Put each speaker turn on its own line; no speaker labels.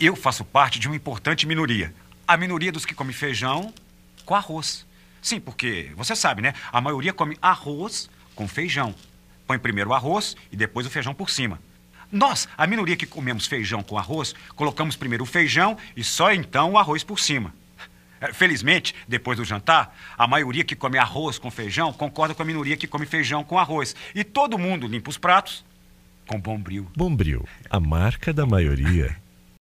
eu faço parte de uma importante minoria. A minoria dos que come feijão com arroz. Sim, porque você sabe, né? A maioria come arroz com feijão. Põe primeiro o arroz e depois o feijão por cima. Nós, a minoria que comemos feijão com arroz, colocamos primeiro o feijão e só então o arroz por cima. É, felizmente, depois do jantar, a maioria que come arroz com feijão concorda com a minoria que come feijão com arroz. E todo
mundo limpa os pratos
com bombril. Bombril, a marca da maioria.